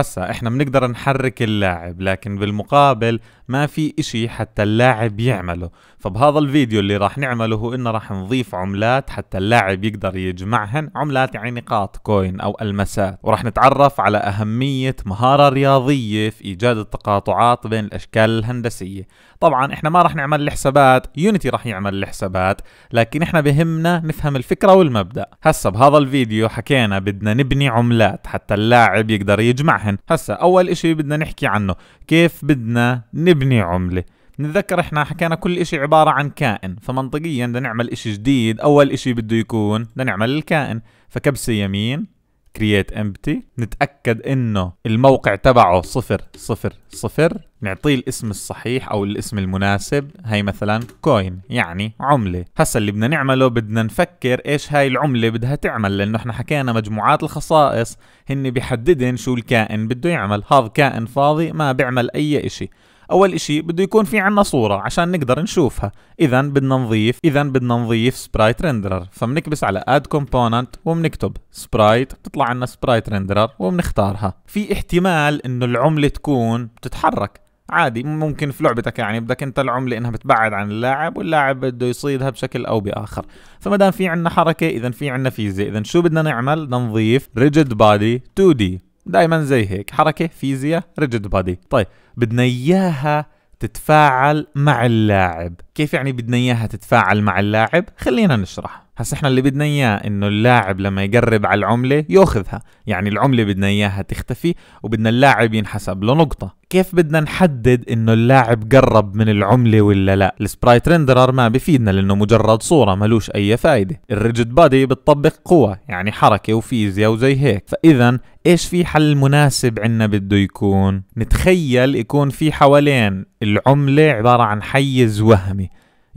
هسا احنا بنقدر نحرك اللاعب لكن بالمقابل ما في اشي حتى اللاعب يعمله فبهذا الفيديو اللي راح نعمله هو انه راح نضيف عملات حتى اللاعب يقدر يجمعهن عملات يعني نقاط كوين او المسات وراح نتعرف على اهمية مهارة رياضية في ايجاد التقاطعات بين الاشكال الهندسية طبعا احنا ما راح نعمل الحسابات يونيتي راح يعمل الحسابات لكن احنا بهمنا نفهم الفكرة والمبدأ هسا بهذا الفيديو حكينا بدنا نبني عملات حتى اللاعب يقدر يجمعهن الشحن هسا اول اشي بدنا نحكي عنه كيف بدنا نبني عمله نتذكر احنا حكينا كل اشي عبارة عن كائن فمنطقيا بدنا نعمل اشي جديد اول اشي بده يكون بدنا نعمل الكائن فكبسة يمين create empty نتأكد انه الموقع تبعه صفر صفر صفر نعطيه الاسم الصحيح او الاسم المناسب هي مثلا كوين يعني عملة هسا اللي بدنا نعمله بدنا نفكر ايش هاي العملة بدها تعمل لانه احنا حكينا مجموعات الخصائص هن بيحددن شو الكائن بده يعمل هذا كائن فاضي ما بيعمل اي شيء اول اشي بده يكون في عنا صورة عشان نقدر نشوفها اذا بدنا نضيف اذا بدنا نضيف سبرايت ريندرر فبنكبس على اد كومبوننت وبنكتب سبرايت بتطلع عنا سبرايت ريندرر وبنختارها في احتمال انه العملة تكون بتتحرك عادي ممكن في لعبتك يعني بدك انت العملة انها بتبعد عن اللاعب واللاعب بده يصيدها بشكل او باخر فما دام في عنا حركة اذا في عنا فيزياء اذا شو بدنا نعمل نضيف ريجيد بادي 2 دي دائما زي هيك حركة فيزياء ريجيد بادي طيب بدنا إياها تتفاعل مع اللاعب كيف يعني بدنا اياها تتفاعل مع اللاعب خلينا نشرح هسا احنا اللي بدنا اياه انه اللاعب لما يقرب على العمله ياخذها يعني العمله بدنا اياها تختفي وبدنا اللاعب ينحسب له نقطه كيف بدنا نحدد انه اللاعب قرب من العمله ولا لا السبرايت ريندرر ما بفيدنا لانه مجرد صوره ملوش اي فايده الريجد بادي بتطبق قوة يعني حركه وفيزياء وزي هيك فاذا ايش في حل مناسب عنا بده يكون نتخيل يكون في حوالين العمله عباره عن حيز وهمي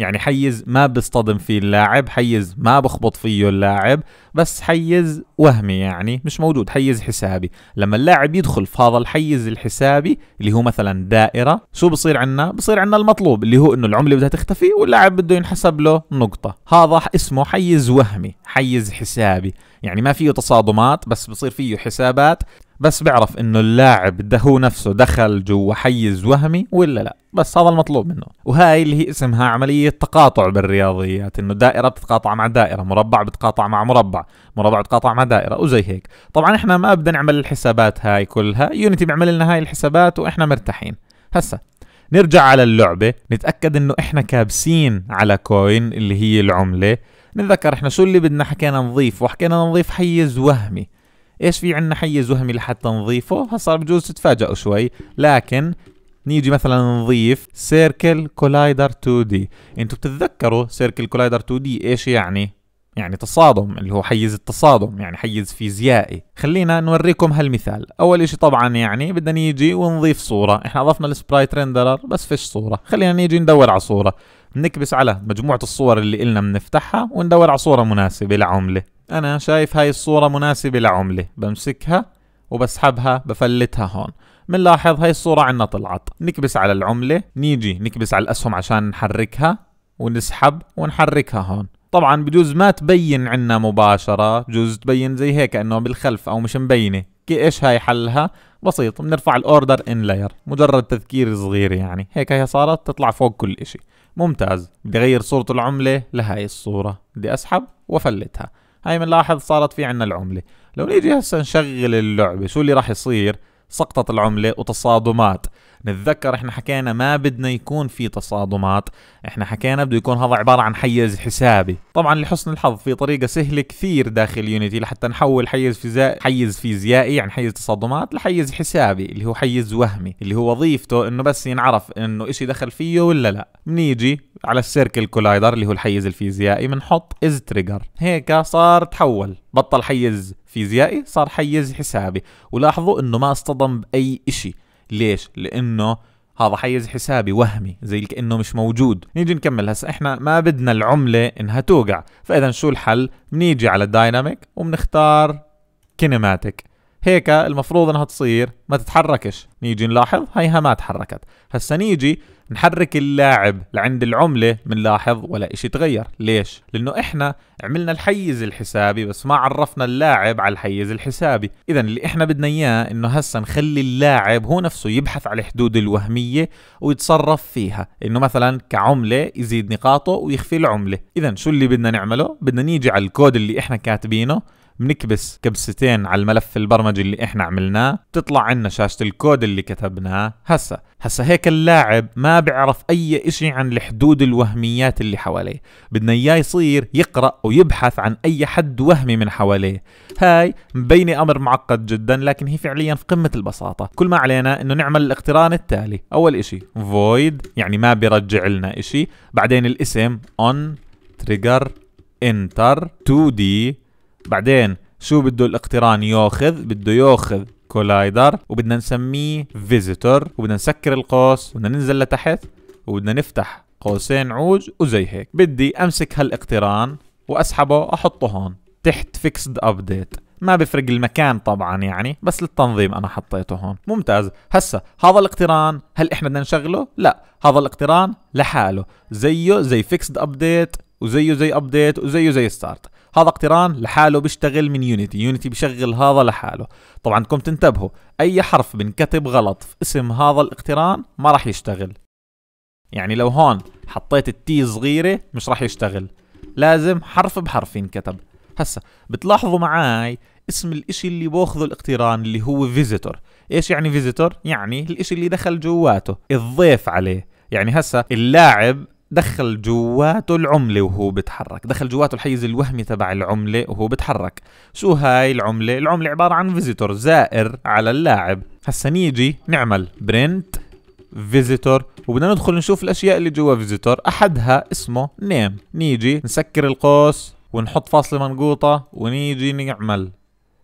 يعني حيز ما بيصطدم فيه اللاعب حيز ما بخبط فيه اللاعب بس حيز وهمي يعني مش موجود حيز حسابي لما اللاعب يدخل في هذا الحيز الحسابي اللي هو مثلا دائرة شو بصير عنا بصير عنا المطلوب اللي هو انه العملة بدها تختفي واللاعب بده ينحسب له نقطة هذا اسمه حيز وهمي حيز حسابي يعني ما فيه تصادمات بس بصير فيه حسابات بس بعرف انه اللاعب ده هو نفسه دخل جوا حيز وهمي ولا لا بس هذا المطلوب منه وهاي اللي هي اسمها عملية تقاطع بالرياضيات انه دائرة بتتقاطع مع دائرة مربع بتقاطع مع مربع مربع بتقاطع مع دائرة وزي هيك طبعا احنا ما بدنا نعمل الحسابات هاي كلها يونيتي بيعمل لنا هاي الحسابات واحنا مرتاحين هسا نرجع على اللعبة نتأكد انه احنا كابسين على كوين اللي هي العملة نتذكر احنا شو اللي بدنا حكينا نضيف وحكينا نضيف حيز وهمي ايش في عندنا حيز وهمي لحتى نضيفه هسه بجوز تتفاجئوا شوي لكن نيجي مثلا نضيف سيركل كولايدر 2 دي انتم بتتذكروا سيركل كولايدر 2 دي ايش يعني يعني تصادم اللي هو حيز التصادم يعني حيز فيزيائي خلينا نوريكم هالمثال اول اشي طبعا يعني بدنا نيجي ونضيف صورة احنا اضفنا السبرايت ريندرر بس فيش صورة خلينا نيجي ندور على صورة نكبس على مجموعة الصور اللي قلنا بنفتحها وندور على صورة مناسبة لعملة انا شايف هاي الصورة مناسبة لعملة بمسكها وبسحبها بفلتها هون بنلاحظ هاي الصورة عنا طلعت نكبس على العملة نيجي نكبس على الأسهم عشان نحركها ونسحب ونحركها هون طبعا بجوز ما تبين عنا مباشرة بجوز تبين زي هيك انه بالخلف او مش مبينة ايش هاي حلها بسيط بنرفع الاوردر ان لاير مجرد تذكير صغير يعني هيك هي صارت تطلع فوق كل اشي ممتاز بدي اغير صورة العملة لهاي الصورة بدي اسحب وافلتها هاي بنلاحظ صارت في عنا العملة لو نيجي هسه نشغل اللعبة شو اللي راح يصير سقطت العملة وتصادمات نتذكر احنا حكينا ما بدنا يكون في تصادمات احنا حكينا بده يكون هذا عبارة عن حيز حسابي طبعا لحسن الحظ في طريقة سهلة كثير داخل يونيتي لحتى نحول حيز فيزيائي حيز فيزيائي عن حيز تصادمات لحيز حسابي اللي هو حيز وهمي اللي هو وظيفته انه بس ينعرف انه اشي دخل فيه ولا لا بنيجي على السيركل كولايدر اللي هو الحيز الفيزيائي بنحط از تريجر هيك صار تحول بطل حيز فيزيائي صار حيز حسابي ولاحظوا انه ما اصطدم باي شيء ليش لانه هذا حيز حسابي وهمي زي كانه مش موجود نيجي نكمل هسا احنا ما بدنا العمله انها توقع فاذا شو الحل بنيجي على الدايناميك وبنختار كينيماتيك هيك المفروض انها تصير ما تتحركش نيجي نلاحظ هيها ما تحركت هسا نيجي نحرك اللاعب لعند العملة بنلاحظ ولا اشي تغير ليش؟ لانه احنا عملنا الحيز الحسابي بس ما عرفنا اللاعب على الحيز الحسابي اذا اللي احنا بدنا اياه انه هسا نخلي اللاعب هو نفسه يبحث على الحدود الوهمية ويتصرف فيها انه مثلا كعملة يزيد نقاطه ويخفي العملة اذا شو اللي بدنا نعمله؟ بدنا نيجي على الكود اللي احنا كاتبينه بنكبس كبستين على الملف البرمجي اللي احنا عملناه بتطلع عنا شاشة الكود اللي كتبناه هسا هسا هيك اللاعب ما بيعرف اي اشي عن الحدود الوهميات اللي حواليه بدنا اياه يصير يقرأ ويبحث عن اي حد وهمي من حواليه هاي مبينة امر معقد جدا لكن هي فعليا في قمة البساطة كل ما علينا انه نعمل الاقتران التالي اول اشي void يعني ما بيرجع لنا اشي بعدين الاسم on trigger enter 2d بعدين شو بده الاقتران ياخذ بده ياخذ كولايدر وبدنا نسميه فيزيتور وبدنا نسكر القوس وبدنا ننزل لتحت وبدنا نفتح قوسين عوج وزي هيك بدي امسك هالاقتران واسحبه احطه هون تحت فيكسد ابديت ما بفرق المكان طبعا يعني بس للتنظيم انا حطيته هون ممتاز هسا هذا الاقتران هل احنا بدنا نشغله لا هذا الاقتران لحاله زيه زي فيكسد ابديت وزيه زي ابديت وزيه زي ستارت هذا اقتران لحاله بيشتغل من يونيتي يونيتي بيشغل هذا لحاله طبعا كم تنتبهوا اي حرف بنكتب غلط في اسم هذا الاقتران ما راح يشتغل يعني لو هون حطيت التي صغيرة مش راح يشتغل لازم حرف بحرف ينكتب هسا بتلاحظوا معاي اسم الاشي اللي باخذه الاقتران اللي هو فيزيتور ايش يعني فيزيتور يعني الاشي اللي دخل جواته الضيف عليه يعني هسا اللاعب دخل جواته العملة وهو بتحرك دخل جواته الحيز الوهمي تبع العملة وهو بتحرك شو هاي العملة؟ العملة عبارة عن فيزيتور زائر على اللاعب هسا نيجي نعمل برنت فيزيتور وبدنا ندخل نشوف الاشياء اللي جوا فيزيتور احدها اسمه نيم نيجي نسكر القوس ونحط فاصله منقوطه ونيجي نعمل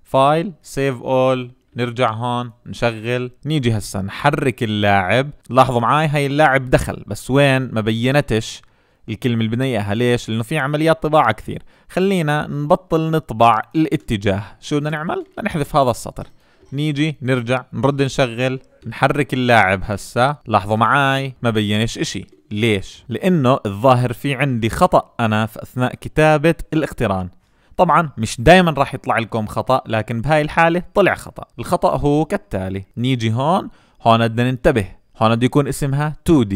فايل سيف اول نرجع هون نشغل نيجي هسا نحرك اللاعب لاحظوا معي هاي اللاعب دخل بس وين ما بينتش الكلمة اللي بدنا اياها ليش؟ لأنه في عمليات طباعة كثير خلينا نبطل نطبع الاتجاه شو بدنا نعمل؟ بدنا نحذف هذا السطر نيجي نرجع نرد نشغل نحرك اللاعب هسا لاحظوا معاي ما بينش اشي ليش؟ لأنه الظاهر في عندي خطأ أنا في أثناء كتابة الاقتران طبعا مش دائما راح يطلع لكم خطأ لكن بهاي الحالة طلع خطأ الخطأ هو كالتالي نيجي هون هون بدنا ننتبه هون بده يكون اسمها 2D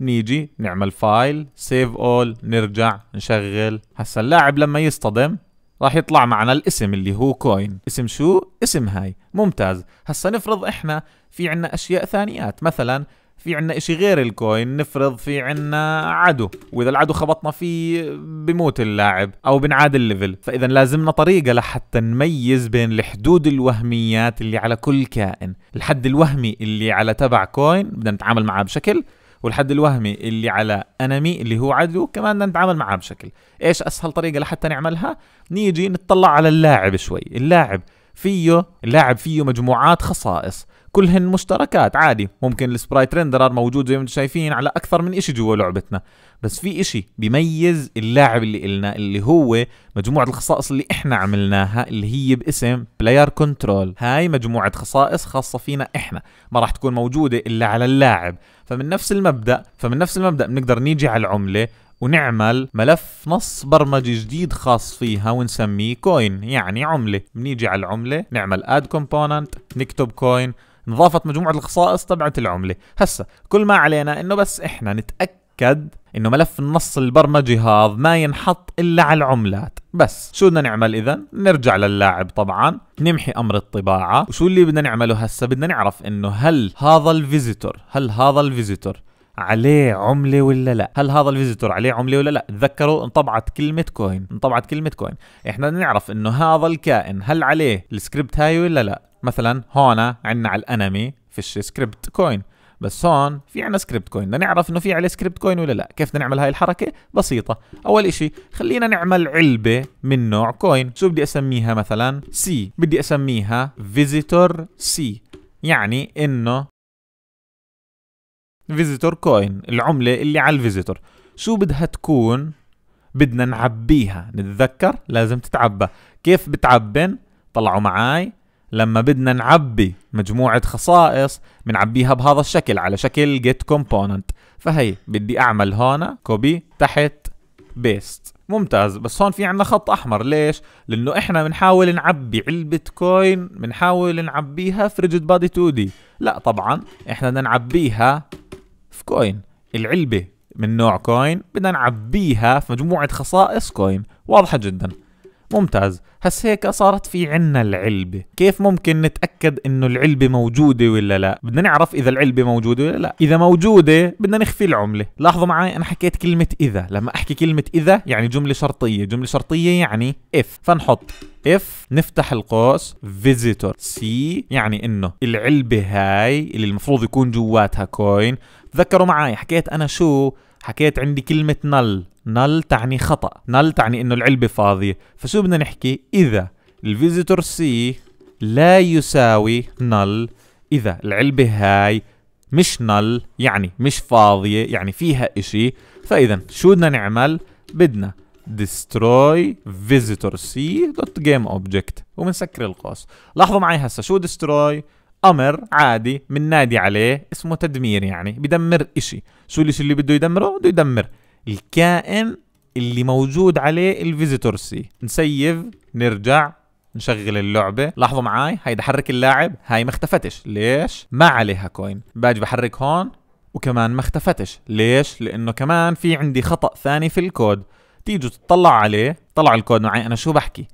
نيجي نعمل فايل سيف اول نرجع نشغل هسا اللاعب لما يصطدم راح يطلع معنا الاسم اللي هو كوين اسم شو اسم هاي ممتاز هسا نفرض احنا في عنا اشياء ثانيات مثلا في عنا اشي غير الكوين نفرض في عنا عدو واذا العدو خبطنا فيه بموت اللاعب او بنعاد الليفل فاذا لازمنا طريقة لحتى نميز بين الحدود الوهميات اللي على كل كائن الحد الوهمي اللي على تبع كوين بدنا نتعامل معاه بشكل والحد الوهمي اللي على انمي اللي هو عدو كمان بدنا نتعامل معاه بشكل ايش اسهل طريقه لحتى نعملها نيجي نتطلع على اللاعب شوي اللاعب فيه اللاعب فيه مجموعات خصائص كلهن مشتركات عادي ممكن السبرايت ريندرر موجود زي ما انتم شايفين على اكثر من اشي جوا لعبتنا بس في اشي بيميز اللاعب اللي إلنا اللي هو مجموعة الخصائص اللي احنا عملناها اللي هي باسم بلاير كنترول هاي مجموعة خصائص خاصة فينا احنا ما راح تكون موجودة الا على اللاعب فمن نفس المبدأ فمن نفس المبدأ بنقدر نيجي على العملة ونعمل ملف نص برمجي جديد خاص فيها ونسميه كوين يعني عملة بنيجي على العملة نعمل اد كومبوننت نكتب كوين نظافة مجموعة الخصائص تبعت العملة هسا كل ما علينا انه بس احنا نتأكد انه ملف النص البرمجي هذا ما ينحط الا على العملات بس شو بدنا نعمل اذا نرجع للاعب طبعا نمحي امر الطباعة وشو اللي بدنا نعمله هسا بدنا نعرف انه هل هذا الفيزيتور هل هذا الفيزيتور عليه عمله ولا لا هل هذا الفيزيتور عليه عمله ولا لا تذكروا انطبعت كلمه كوين انطبعت كلمه كوين احنا نعرف انه هذا الكائن هل عليه السكريبت هاي ولا لا مثلا هون عندنا على الانمي فيش سكريبت كوين بس هون في عنا سكريبت كوين بدنا نعرف انه في عليه سكريبت كوين ولا لا كيف بدنا نعمل هاي الحركه بسيطه اول إشي خلينا نعمل علبه من نوع كوين شو بدي اسميها مثلا سي بدي اسميها فيزيتور سي يعني انه فيزيتور كوين العمله اللي على الفيزيتور شو بدها تكون بدنا نعبيها نتذكر لازم تتعبى كيف بتعبن طلعوا معاي لما بدنا نعبي مجموعة خصائص بنعبيها بهذا الشكل على شكل get component فهي بدي أعمل هون كوبي تحت بيست ممتاز بس هون في عنا خط أحمر ليش؟ لأنه إحنا بنحاول نعبي علبة كوين بنحاول نعبيها في ريجيد بادي 2 دي لا طبعا إحنا بدنا نعبيها في كوين العلبة من نوع كوين بدنا نعبيها في مجموعة خصائص كوين واضحة جداً ممتاز هس هيك صارت في عنا العلبة كيف ممكن نتأكد انه العلبة موجودة ولا لا بدنا نعرف اذا العلبة موجودة ولا لا اذا موجودة بدنا نخفي العملة لاحظوا معي انا حكيت كلمة اذا لما احكي كلمة اذا يعني جملة شرطية جملة شرطية يعني اف فنحط اف نفتح القوس فيزيتور سي يعني انه العلبة هاي اللي المفروض يكون جواتها كوين تذكروا معي حكيت انا شو حكيت عندي كلمة نل نل تعني خطأ نل تعني انه العلبة فاضية فشو بدنا نحكي اذا الفيزيتور سي لا يساوي نل اذا العلبة هاي مش نل يعني مش فاضية يعني فيها اشي فاذا شو بدنا نعمل بدنا destroy visitor c dot object وبنسكر القوس لاحظوا معي هسا شو destroy امر عادي من نادي عليه اسمه تدمير يعني بدمر اشي شو اللي اللي بده يدمره بده يدمر الكائن اللي موجود عليه الفيزيتور سي نسيف نرجع نشغل اللعبة لاحظوا معاي هاي حرك اللاعب هاي ما اختفتش ليش ما عليها كوين باجي بحرك هون وكمان ما اختفتش ليش لانه كمان في عندي خطأ ثاني في الكود تيجوا تطلع عليه طلع الكود معي انا شو بحكي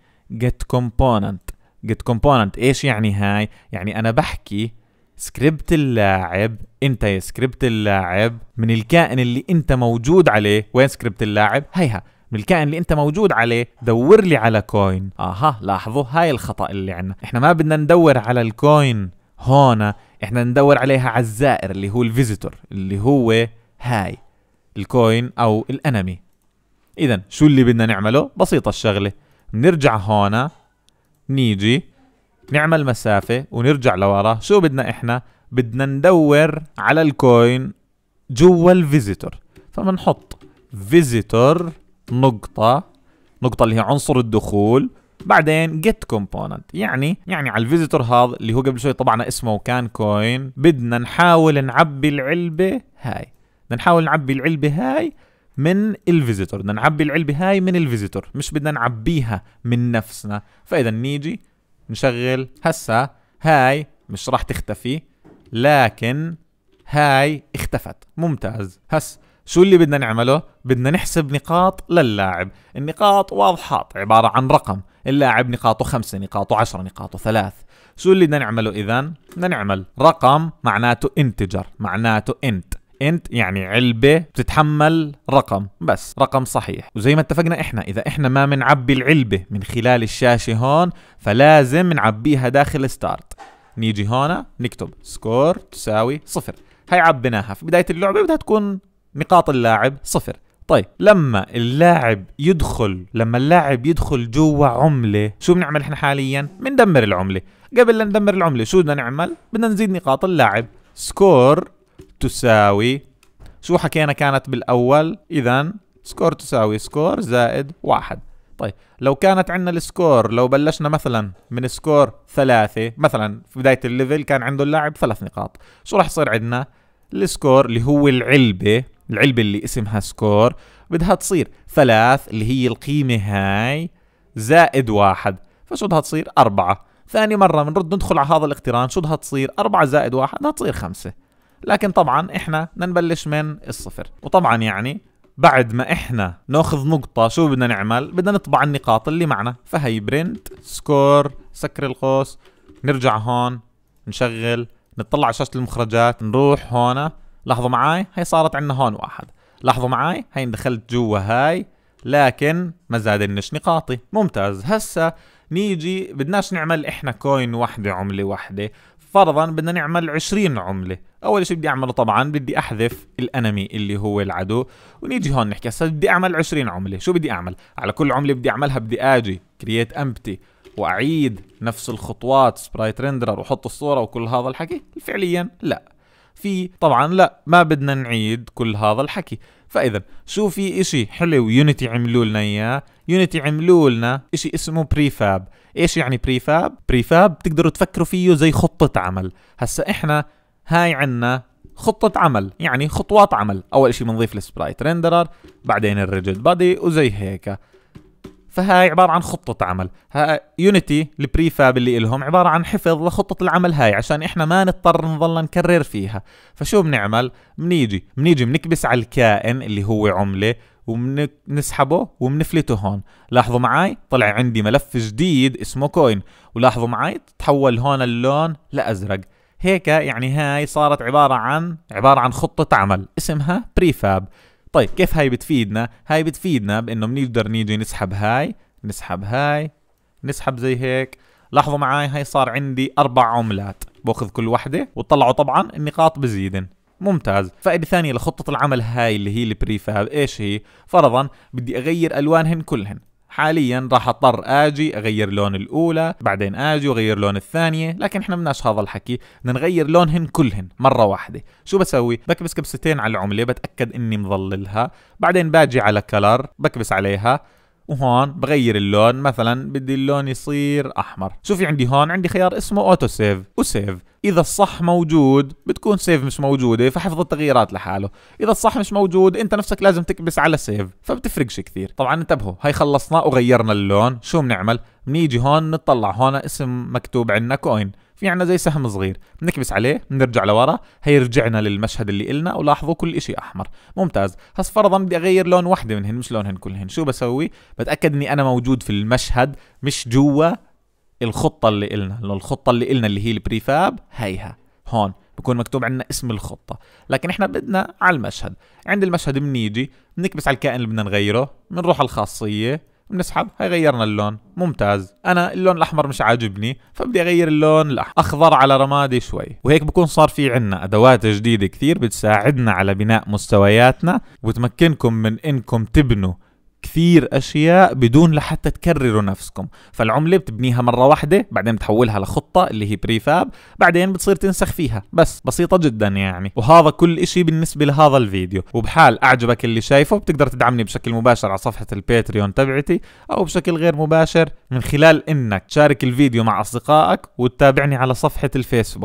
get component جيت كومبوننت ايش يعني هاي يعني انا بحكي سكريبت اللاعب انت يا سكريبت اللاعب من الكائن اللي انت موجود عليه وين سكريبت اللاعب هيها من الكائن اللي انت موجود عليه دور لي على كوين اها لاحظوا هاي الخطا اللي عندنا احنا ما بدنا ندور على الكوين هون احنا ندور عليها على الزائر اللي هو الفيزيتور اللي هو هاي الكوين او الانمي اذا شو اللي بدنا نعمله بسيطه الشغله بنرجع هون نيجي نعمل مسافة ونرجع لورا شو بدنا احنا بدنا ندور على الكوين جوا الفيزيتور فبنحط فيزيتور نقطة نقطة اللي هي عنصر الدخول بعدين جيت كومبوننت يعني يعني على الفيزيتور هذا اللي هو قبل شوي طبعنا اسمه كان كوين بدنا نحاول نعبي العلبة هاي بدنا نحاول نعبي العلبة هاي من الفيزيتور بدنا نعبي العلبة هاي من الفيزيتور مش بدنا نعبيها من نفسنا فإذا نيجي نشغل هسا هاي مش راح تختفي لكن هاي اختفت ممتاز هس شو اللي بدنا نعمله؟ بدنا نحسب نقاط للاعب النقاط واضحات عبارة عن رقم اللاعب نقاطه خمسة نقاطه عشرة نقاطه ثلاث شو اللي بدنا نعمله إذا؟ بدنا نعمل رقم معناته انتجر معناته انت انت يعني علبه بتتحمل رقم بس رقم صحيح وزي ما اتفقنا احنا اذا احنا ما بنعبي العلبه من خلال الشاشه هون فلازم نعبيها داخل ستارت نيجي هون نكتب سكور تساوي صفر هاي عبيناها في بدايه اللعبه بدها تكون نقاط اللاعب صفر طيب لما اللاعب يدخل لما اللاعب يدخل جوا عملة شو بنعمل احنا حاليا بندمر العملة قبل لا ندمر العملة شو بدنا نعمل بدنا نزيد نقاط اللاعب سكور تساوي شو حكينا كانت بالأول إذا سكور تساوي سكور زائد واحد طيب لو كانت عندنا السكور لو بلشنا مثلا من سكور ثلاثة مثلا في بداية الليفل كان عنده اللاعب ثلاث نقاط شو راح يصير عندنا السكور اللي هو العلبة العلبة اللي اسمها سكور بدها تصير ثلاث اللي هي القيمة هاي زائد واحد فشو بدها تصير أربعة ثاني مرة بنرد ندخل على هذا الاقتران شو بدها تصير أربعة زائد واحد بدها تصير خمسة لكن طبعا احنا بدنا نبلش من الصفر وطبعا يعني بعد ما احنا ناخذ نقطة شو بدنا نعمل؟ بدنا نطبع النقاط اللي معنا فهي برنت سكور سكر القوس نرجع هون نشغل نطلع على شاشة المخرجات نروح هون لاحظوا معاي هي صارت عندنا هون واحد لاحظوا معاي هي دخلت جوا هاي لكن ما زادنش نقاطي ممتاز هسا نيجي بدناش نعمل احنا كوين وحدة عملة وحدة فرضا بدنا نعمل 20 عمله اول شيء بدي اعمله طبعا بدي احذف الانمي اللي هو العدو ونيجي هون نحكي هسه بدي اعمل 20 عمله شو بدي اعمل على كل عمله بدي اعملها بدي اجي كرييت امبتي واعيد نفس الخطوات سبرايت ريندرر واحط الصوره وكل هذا الحكي فعليا لا في طبعا لا ما بدنا نعيد كل هذا الحكي فاذا شو في اشي حلو يونيتي عملوا لنا اياه يونيتي عملوا لنا اشي اسمه بريفاب ايش يعني بريفاب بريفاب بتقدروا تفكروا فيه زي خطة عمل هسا احنا هاي عنا خطة عمل يعني خطوات عمل أول شيء بنضيف السبرايت ريندرر بعدين الريجيد بادي وزي هيك فهاي عبارة عن خطة عمل يونيتي البريفاب اللي لهم عبارة عن حفظ لخطة العمل هاي عشان إحنا ما نضطر نظل نكرر فيها فشو بنعمل بنيجي بنيجي بنكبس على الكائن اللي هو عملة وبنسحبه وبنفلته هون لاحظوا معي طلع عندي ملف جديد اسمه كوين ولاحظوا معي تحول هون اللون لأزرق هيك يعني هاي صارت عبارة عن عبارة عن خطة عمل اسمها بريفاب طيب كيف هاي بتفيدنا هاي بتفيدنا بانه بنقدر نيجي نسحب هاي نسحب هاي نسحب زي هيك لاحظوا معي هاي صار عندي اربع عملات باخذ كل وحده وطلعوا طبعا النقاط بزيدن ممتاز فائدة ثانية لخطة العمل هاي اللي هي البريفاب ايش هي فرضا بدي اغير الوانهن كلهن حاليا راح اضطر اجي اغير لون الاولى بعدين اجي واغير لون الثانيه لكن احنا بدناش هذا الحكي بدنا نغير لونهن كلهن مره واحده شو بسوي بكبس كبستين على العمله بتاكد اني مظللها بعدين باجي على كلر بكبس عليها وهون بغير اللون مثلا بدي اللون يصير احمر شو في عندي هون عندي خيار اسمه اوتو سيف وسيف اذا الصح موجود بتكون سيف مش موجوده فحفظ التغييرات لحاله اذا الصح مش موجود انت نفسك لازم تكبس على سيف فبتفرقش كثير طبعا انتبهوا هاي خلصنا وغيرنا اللون شو بنعمل بنيجي هون نطلع هون اسم مكتوب عندنا كوين في يعني عنا زي سهم صغير بنكبس عليه بنرجع لورا هي رجعنا للمشهد اللي قلنا ولاحظوا كل إشي أحمر ممتاز هس فرضا بدي أغير لون وحده منهن مش لونهن كلهن شو بسوي بتأكد إني أنا موجود في المشهد مش جوا الخطة اللي قلنا الخطة اللي قلنا اللي هي البريفاب هيها هون بكون مكتوب عندنا اسم الخطة لكن احنا بدنا على المشهد عند المشهد بنيجي بنكبس على الكائن اللي بدنا نغيره بنروح على الخاصية بنسحب هي غيرنا اللون ممتاز انا اللون الاحمر مش عاجبني فبدي اغير اللون الاخضر على رمادي شوي وهيك بكون صار في عنا ادوات جديده كثير بتساعدنا على بناء مستوياتنا وتمكنكم من انكم تبنوا كثير اشياء بدون لحتى تكرروا نفسكم فالعمله بتبنيها مره واحده بعدين بتحولها لخطه اللي هي بريفاب بعدين بتصير تنسخ فيها بس بسيطه جدا يعني وهذا كل شيء بالنسبه لهذا الفيديو وبحال اعجبك اللي شايفه بتقدر تدعمني بشكل مباشر على صفحه الباتريون تبعتي او بشكل غير مباشر من خلال انك تشارك الفيديو مع اصدقائك وتتابعني على صفحه الفيسبوك